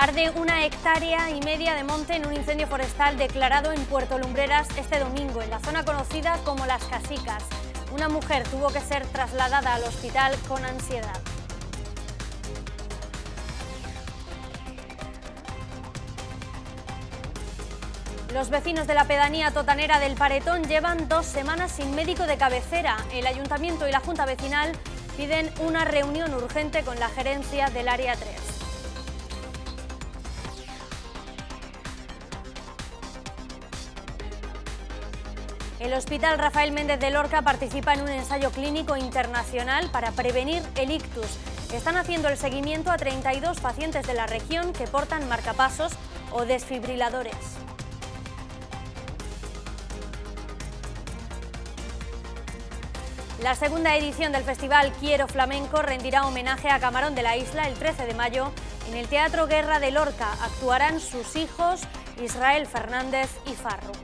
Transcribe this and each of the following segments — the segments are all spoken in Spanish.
Arde una hectárea y media de monte en un incendio forestal declarado en Puerto Lumbreras este domingo, en la zona conocida como Las Casicas. Una mujer tuvo que ser trasladada al hospital con ansiedad. Los vecinos de la pedanía totanera del Paretón llevan dos semanas sin médico de cabecera. El ayuntamiento y la junta vecinal piden una reunión urgente con la gerencia del Área 3. El Hospital Rafael Méndez de Lorca participa en un ensayo clínico internacional para prevenir el ictus. Están haciendo el seguimiento a 32 pacientes de la región que portan marcapasos o desfibriladores. La segunda edición del festival Quiero Flamenco rendirá homenaje a Camarón de la Isla el 13 de mayo en el Teatro Guerra de Lorca. Actuarán sus hijos Israel Fernández y Farro.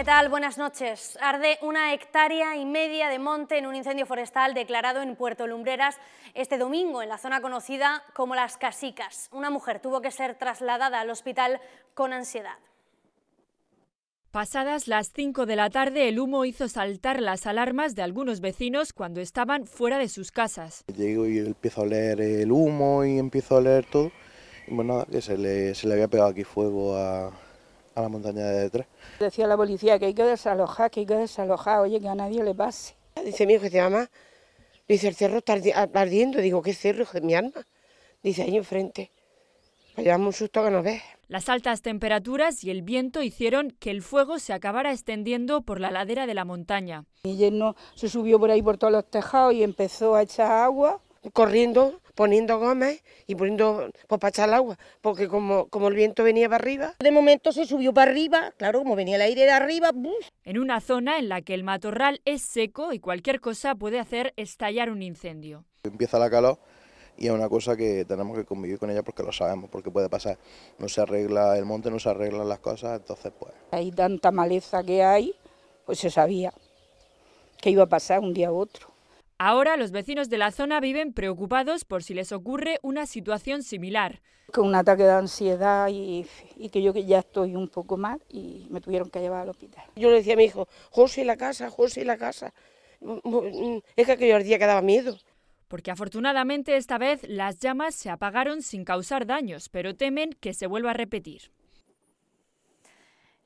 ¿Qué tal? Buenas noches. Arde una hectárea y media de monte en un incendio forestal declarado en Puerto Lumbreras este domingo, en la zona conocida como Las Casicas. Una mujer tuvo que ser trasladada al hospital con ansiedad. Pasadas las 5 de la tarde, el humo hizo saltar las alarmas de algunos vecinos cuando estaban fuera de sus casas. Llego y empiezo a oler el humo y empiezo a oler todo. bueno, que se le había pegado aquí fuego a, a la montaña de detrás. Decía la policía que hay que desalojar, que hay que desalojar, oye, que a nadie le pase. Dice mi hijo, dice mamá, dice el cerro está ardiendo, digo, ¿qué cerro? es mi alma. Dice ahí enfrente. Llevamos un susto que nos ve. Las altas temperaturas y el viento hicieron que el fuego se acabara extendiendo por la ladera de la montaña. Y lleno se subió por ahí por todos los tejados y empezó a echar agua. Corriendo, poniendo gomas y poniendo pues, para echar el agua, porque como, como el viento venía para arriba, de momento se subió para arriba, claro, como venía el aire de arriba. En una zona en la que el matorral es seco y cualquier cosa puede hacer estallar un incendio. Empieza la calor y es una cosa que tenemos que convivir con ella porque lo sabemos, porque puede pasar. No se arregla el monte, no se arreglan las cosas, entonces pues... Hay tanta maleza que hay, pues se sabía que iba a pasar un día u otro. Ahora los vecinos de la zona viven preocupados por si les ocurre una situación similar. Con un ataque de ansiedad y, que yo ya estoy un poco mal y me tuvieron que llevar al hospital. Yo le decía a mi hijo, José la casa, José la casa. Mm, mm, mm, es que yo día que daba miedo. Porque afortunadamente esta vez las llamas se apagaron sin causar daños, pero temen que se vuelva a repetir.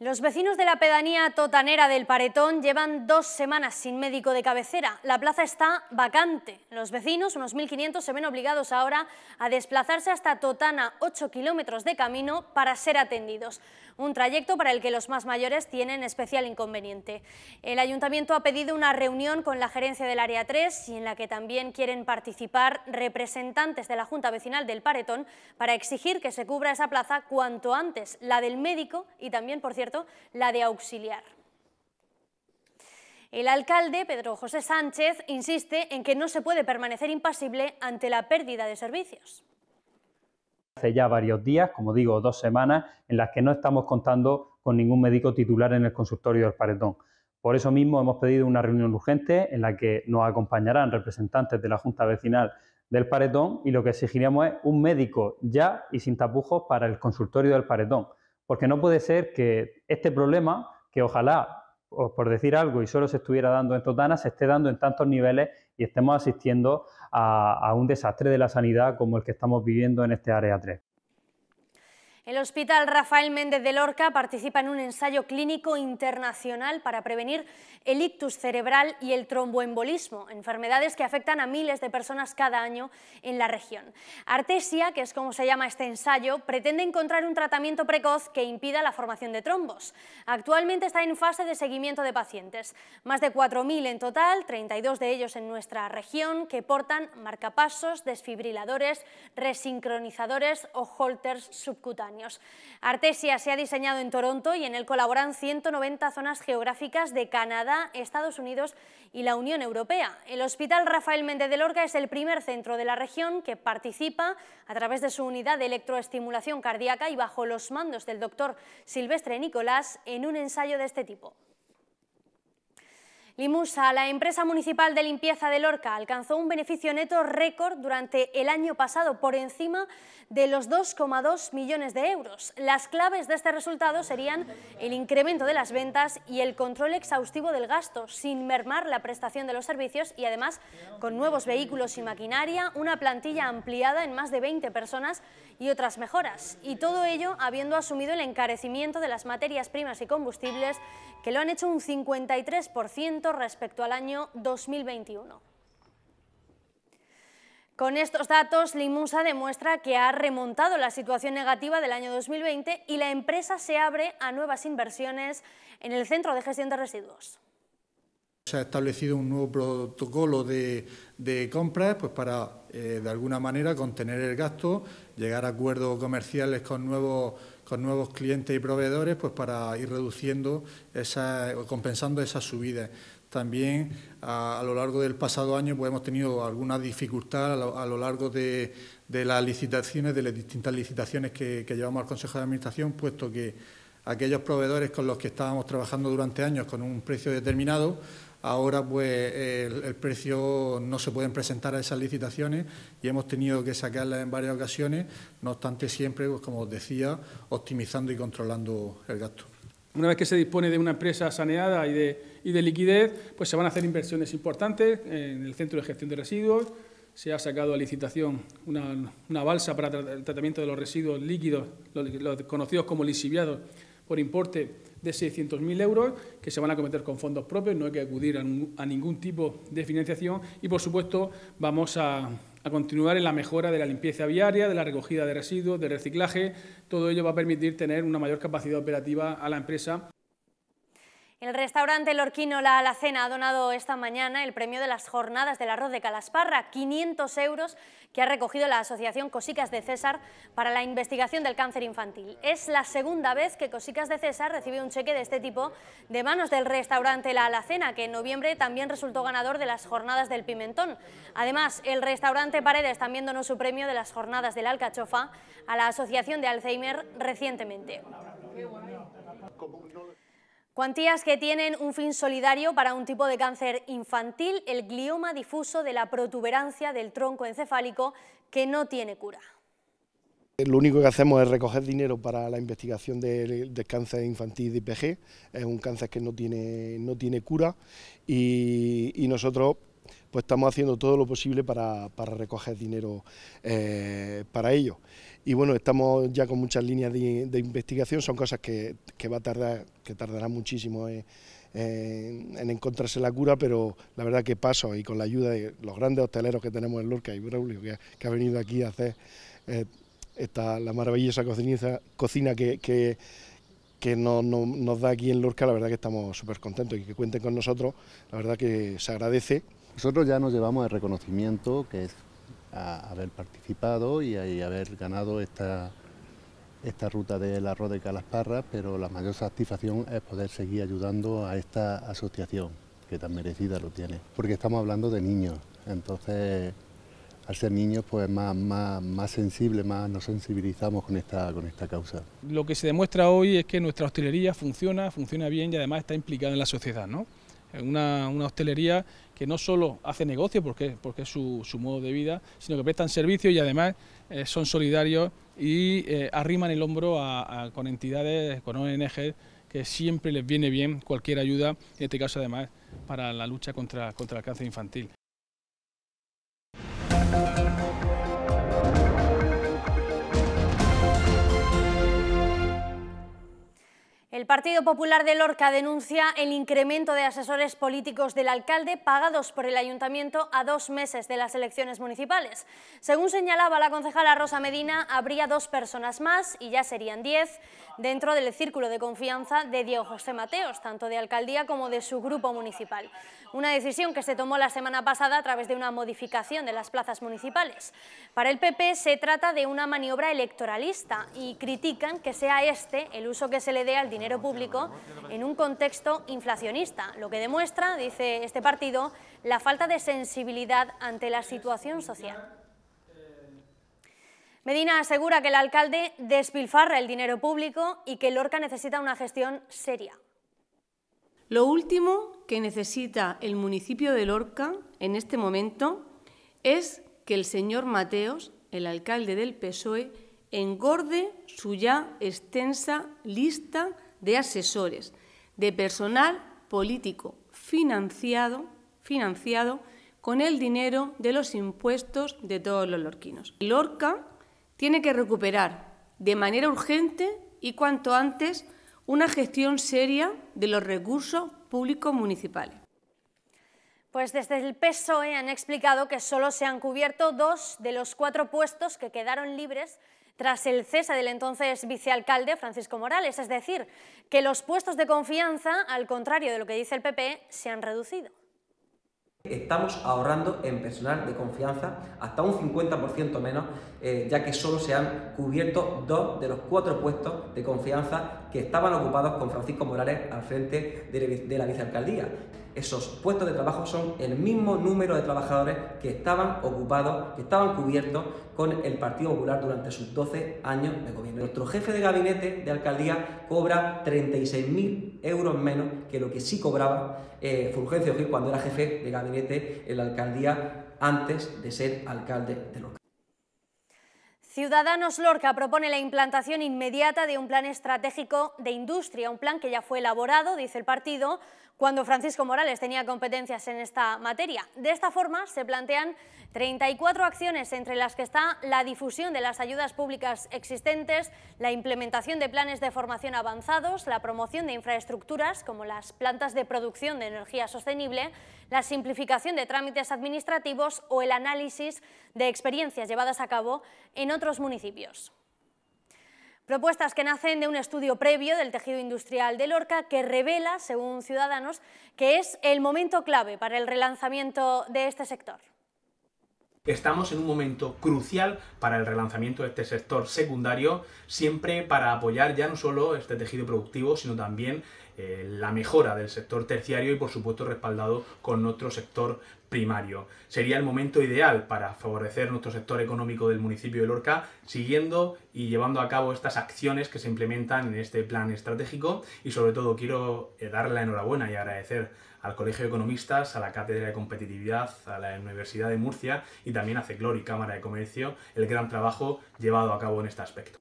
Los vecinos de la pedanía totanera del Paretón llevan dos semanas sin médico de cabecera. La plaza está vacante. Los vecinos, unos 1.500, se ven obligados ahora a desplazarse hasta Totana, 8 kilómetros de camino, para ser atendidos. Un trayecto para el que los más mayores tienen especial inconveniente. El ayuntamiento ha pedido una reunión con la gerencia del Área 3 y en la que también quieren participar representantes de la Junta Vecinal del Paretón para exigir que se cubra esa plaza cuanto antes, la del médico y también, por cierto, la de auxiliar. El alcalde, Pedro José Sánchez, insiste en que no se puede permanecer impasible ante la pérdida de servicios. Hace ya varios días, como digo, dos semanas, en las que no estamos contando con ningún médico titular en el consultorio del Paretón. Por eso mismo hemos pedido una reunión urgente en la que nos acompañarán representantes de la Junta Vecinal del Paretón y lo que exigiríamos es un médico ya y sin tapujos para el consultorio del Paretón. Porque no puede ser que este problema, que ojalá, por decir algo, y solo se estuviera dando en Totana, se esté dando en tantos niveles y estemos asistiendo a, un desastre de la sanidad como el que estamos viviendo en este área 3. El Hospital Rafael Méndez de Lorca participa en un ensayo clínico internacional para prevenir el ictus cerebral y el tromboembolismo, enfermedades que afectan a miles de personas cada año en la región. Artesia, que es como se llama este ensayo, pretende encontrar un tratamiento precoz que impida la formación de trombos. Actualmente está en fase de seguimiento de pacientes, más de 4.000 en total, 32 de ellos en nuestra región, que portan marcapasos, desfibriladores, resincronizadores o holters subcutáneos. Artesia se ha diseñado en Toronto y en él colaboran 190 zonas geográficas de Canadá, Estados Unidos y la Unión Europea. El Hospital Rafael Méndez de Lorca es el primer centro de la región que participa a través de su unidad de electroestimulación cardíaca y bajo los mandos del doctor Silvestre Nicolás en un ensayo de este tipo. Limusa, la empresa municipal de limpieza de Lorca, alcanzó un beneficio neto récord durante el año pasado, por encima de los 2,2 millones de euros. Las claves de este resultado serían el incremento de las ventas y el control exhaustivo del gasto, sin mermar la prestación de los servicios y además con nuevos vehículos y maquinaria, una plantilla ampliada en más de 20 personas y otras mejoras, y todo ello habiendo asumido el encarecimiento de las materias primas y combustibles que lo han hecho un 53% respecto al año 2021. Con estos datos, Limusa demuestra que ha remontado la situación negativa del año 2020 y la empresa se abre a nuevas inversiones en el Centro de Gestión de Residuos. Se ha establecido un nuevo protocolo de, de compras pues para, eh, de alguna manera, contener el gasto llegar a acuerdos comerciales con nuevos con nuevos clientes y proveedores pues para ir reduciendo esa, compensando esas subidas. También a, lo largo del pasado año pues hemos tenido alguna dificultad a lo, largo de, las licitaciones, de las distintas licitaciones que llevamos al Consejo de Administración, puesto que aquellos proveedores con los que estábamos trabajando durante años con un precio determinado, ahora pues el, precio no se pueden presentar a esas licitaciones y hemos tenido que sacarlas en varias ocasiones, no obstante siempre, pues como os decía, optimizando y controlando el gasto. Una vez que se dispone de una empresa saneada y de, de liquidez, pues se van a hacer inversiones importantes en el centro de gestión de residuos, se ha sacado a licitación una, balsa para el tratamiento de los residuos líquidos, los, los conocidos como lisiviados, por importe de 600.000 euros que se van a cometer con fondos propios, no hay que acudir a, ningún tipo de financiación y, por supuesto, vamos a, a continuar en la mejora de la limpieza viaria, de la recogida de residuos, de reciclaje. Todo ello va a permitir tener una mayor capacidad operativa a la empresa. El restaurante Lorquino La Alacena ha donado esta mañana el premio de las Jornadas del Arroz de Calasparra, 500 euros que ha recogido la Asociación Cosicas de César para la investigación del cáncer infantil. Es la segunda vez que Cosicas de César recibe un cheque de este tipo de manos del restaurante La Alacena, que en noviembre también resultó ganador de las Jornadas del Pimentón. Además, el restaurante Paredes también donó su premio de las Jornadas de la Alcachofa a la Asociación de Alzheimer recientemente. Cuantías que tienen un fin solidario para un tipo de cáncer infantil, el glioma difuso de la protuberancia del tronco encefálico, que no tiene cura. Lo único que hacemos es recoger dinero para la investigación del, cáncer infantil de IPG, es un cáncer que no tiene, no tiene cura y nosotros pues estamos haciendo todo lo posible para, recoger dinero eh, para ello. Y bueno, estamos ya con muchas líneas de, investigación, son cosas que, que, va a tardar, que tardará muchísimo en, encontrarse la cura, pero la verdad que paso y con la ayuda de los grandes hosteleros que tenemos en Lorca y Braulio, que, ha venido aquí a hacer eh, esta, la maravillosa cocina que, nos da aquí en Lorca, la verdad que estamos súper contentos y que cuenten con nosotros, la verdad que se agradece. Nosotros ya nos llevamos el reconocimiento que es haber participado y, haber ganado esta, esta ruta del arroz de Calasparra, pero la mayor satisfacción es poder seguir ayudando a esta asociación, que tan merecida lo tiene, porque estamos hablando de niños, entonces al ser niños pues más, más, más sensible, más nos sensibilizamos con esta, con esta causa. Lo que se demuestra hoy es que nuestra hostelería funciona, funciona bien y además está implicada en la sociedad, ¿no? una, hostelería que no solo hace negocio, porque, es su, modo de vida, sino que prestan servicios y además eh, son solidarios y eh, arriman el hombro con entidades, con ONG, que siempre les viene bien cualquier ayuda, en este caso además para la lucha contra el cáncer infantil. El Partido Popular de Lorca denuncia el incremento de asesores políticos del alcalde pagados por el ayuntamiento a dos meses de las elecciones municipales. Según señalaba la concejala Rosa Medina, habría dos personas más, y ya serían diez, dentro del círculo de confianza de Diego José Mateos, tanto de alcaldía como de su grupo municipal. Una decisión que se tomó la semana pasada a través de una modificación de las plazas municipales. Para el PP se trata de una maniobra electoralista y critican que sea este el uso que se le dé al dinero dinero público en un contexto inflacionista, lo que demuestra, dice este partido, la falta de sensibilidad ante la situación social. Medina asegura que el alcalde despilfarra el dinero público y que Lorca necesita una gestión seria. Lo último que necesita el municipio de Lorca en este momento es que el señor Mateos, el alcalde del PSOE, engorde su ya extensa lista de asesores, de personal político financiado, financiado con el dinero de los impuestos de todos los lorquinos. Lorca tiene que recuperar de manera urgente y cuanto antes una gestión seria de los recursos públicos municipales. Pues desde el PSOE han explicado que solo se han cubierto dos de los cuatro puestos que quedaron libres tras el cese del entonces vicealcalde Francisco Morales. Es decir, que los puestos de confianza, al contrario de lo que dice el PP, se han reducido. Estamos ahorrando en personal de confianza hasta un 50% menos, eh, ya que solo se han cubierto dos de los cuatro puestos de confianza que estaban ocupados con Francisco Morales al frente de la vicealcaldía esos puestos de trabajo son el mismo número de trabajadores que estaban ocupados, que estaban cubiertos con el Partido Popular durante sus 12 años de gobierno. Nuestro jefe de gabinete de alcaldía cobra 36.000 euros menos que lo que sí cobraba eh, Fulgencio Gil cuando era jefe de gabinete en la alcaldía antes de ser alcalde de Lorca. Ciudadanos Lorca propone la implantación inmediata de un plan estratégico de industria, un plan que ya fue elaborado, dice el partido, cuando Francisco Morales tenía competencias en esta materia. De esta forma se plantean 34 acciones entre las que está la difusión de las ayudas públicas existentes, la implementación de planes de formación avanzados, la promoción de infraestructuras como las plantas de producción de energía sostenible, la simplificación de trámites administrativos o el análisis de experiencias llevadas a cabo en otros municipios. Propuestas que nacen de un estudio previo del tejido industrial de Lorca que revela, según Ciudadanos, que es el momento clave para el relanzamiento de este sector. Estamos en un momento crucial para el relanzamiento de este sector secundario, siempre para apoyar ya no solo este tejido productivo, sino también eh, la mejora del sector terciario y por supuesto respaldado con nuestro sector primario. Sería el momento ideal para favorecer nuestro sector económico del municipio de Lorca, siguiendo y llevando a cabo estas acciones que se implementan en este plan estratégico y sobre todo quiero eh, dar la enhorabuena y agradecer al Colegio de Economistas, a la Cátedra de Competitividad, a la Universidad de Murcia y también a CECLOR y Cámara de Comercio el gran trabajo llevado a cabo en este aspecto.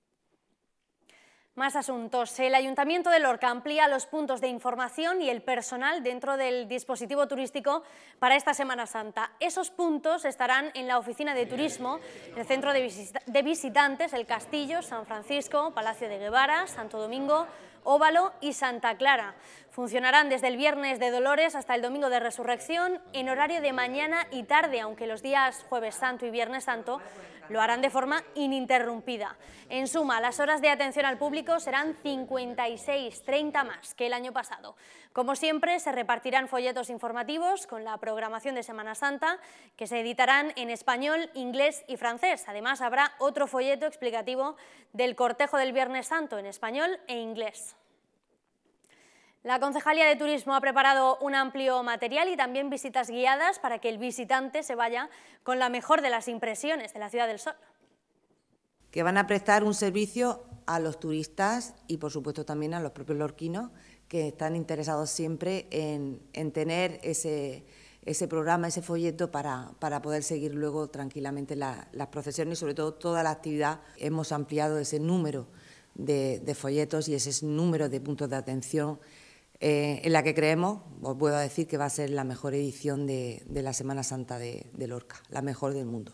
Más asuntos. El Ayuntamiento de Lorca amplía los puntos de información y el personal dentro del dispositivo turístico para esta Semana Santa. Esos puntos estarán en la Oficina de Turismo, el Centro de, de Visitantes, el Castillo, San Francisco, Palacio de Guevara, Santo Domingo, Óvalo y Santa Clara. Funcionarán desde el viernes de Dolores hasta el domingo de Resurrección en horario de mañana y tarde, aunque los días jueves santo y viernes santo lo harán de forma ininterrumpida. En suma, las horas de atención al público serán 56, 30 más que el año pasado. Como siempre, se repartirán folletos informativos con la programación de Semana Santa, que se editarán en español, inglés y francés. Además, habrá otro folleto explicativo del cortejo del Viernes Santo en español e inglés. La Concejalía de Turismo ha preparado un amplio material y también visitas guiadas para que el visitante se vaya con la mejor de las impresiones de la Ciudad del Sol. Que van a prestar un servicio a los turistas y, por supuesto, también a los propios lorquinos que están interesados siempre en, tener ese, programa, ese folleto para, poder seguir luego tranquilamente las procesiones y, sobre todo, toda la actividad. Hemos ampliado ese número de, de folletos y ese número de puntos de atención eh, en la que creemos, os puedo decir que va a ser la mejor edición de, la Semana Santa de, de Lorca, la mejor del mundo.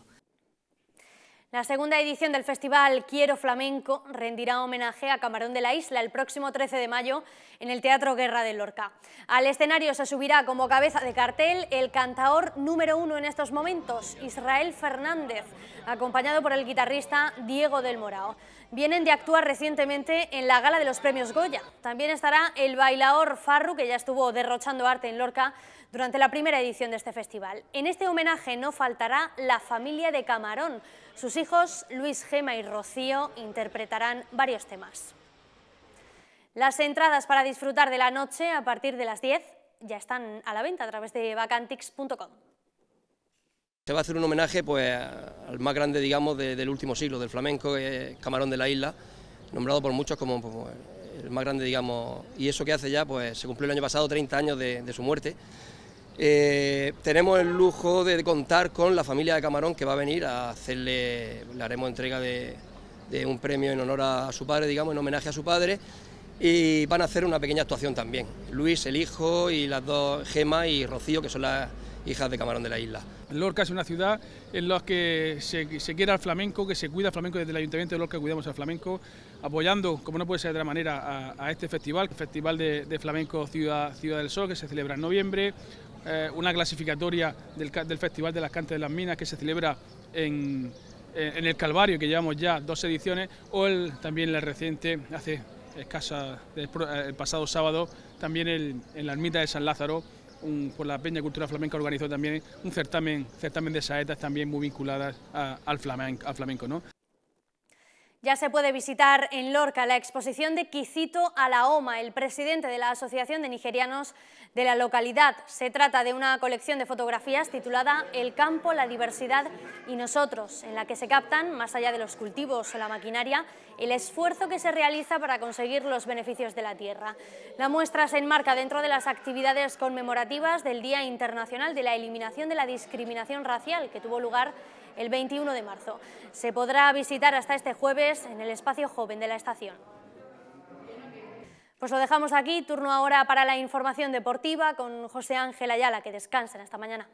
La segunda edición del festival Quiero Flamenco rendirá homenaje a Camarón de la Isla el próximo 13 de mayo en el Teatro Guerra de Lorca. Al escenario se subirá como cabeza de cartel el cantaor número uno en estos momentos, Israel Fernández, acompañado por el guitarrista Diego del Morao vienen de actuar recientemente en la gala de los premios Goya. También estará el bailaor Farru, que ya estuvo derrochando arte en Lorca durante la primera edición de este festival. En este homenaje no faltará la familia de Camarón. Sus hijos, Luis Gema y Rocío, interpretarán varios temas. Las entradas para disfrutar de la noche a partir de las 10 ya están a la venta a través de vacantix.com. Se va a hacer un homenaje pues, al más grande digamos, del último siglo del flamenco, Camarón de la Isla, nombrado por muchos como pues, el más grande, digamos, y eso que hace ya, pues se cumplió el año pasado 30 años de, su muerte. Eh, tenemos el lujo de contar con la familia de Camarón que va a venir a hacerle, le haremos entrega de, un premio en honor a, su padre, digamos, en homenaje a su padre, y van a hacer una pequeña actuación también. Luis, el hijo, y las dos Gema y Rocío, que son las hijas de camarón de la isla. Lorca es una ciudad en la que se, se quiere al flamenco, que se cuida al flamenco desde el Ayuntamiento de Lorca, cuidamos al flamenco, apoyando, como no puede ser de otra manera, a, este festival, el Festival de, Flamenco Ciudad, Ciudad del Sol, que se celebra en noviembre, eh, una clasificatoria del, Festival de las Cantes de las Minas, que se celebra en, el Calvario, que llevamos ya dos ediciones, o también la reciente, hace escasa, el pasado sábado, también en la ermita de San Lázaro, un, por la Peña Cultura Flamenca organizó también un certamen, de saetas también muy vinculadas al, flamenco, al flamenco. Ya se puede visitar en Lorca la exposición de Kizito Alaoma, el presidente de la Asociación de Nigerianos de la localidad. Se trata de una colección de fotografías titulada El campo, la diversidad y nosotros, en la que se captan, más allá de los cultivos o la maquinaria, el esfuerzo que se realiza para conseguir los beneficios de la tierra. La muestra se enmarca dentro de las actividades conmemorativas del Día Internacional de la Eliminación de la Discriminación Racial, que tuvo lugar el 21 de marzo. Se podrá visitar hasta este jueves en el espacio joven de la estación. Pues lo dejamos aquí, turno ahora para la información deportiva con José Ángel Ayala, que descansen esta mañana.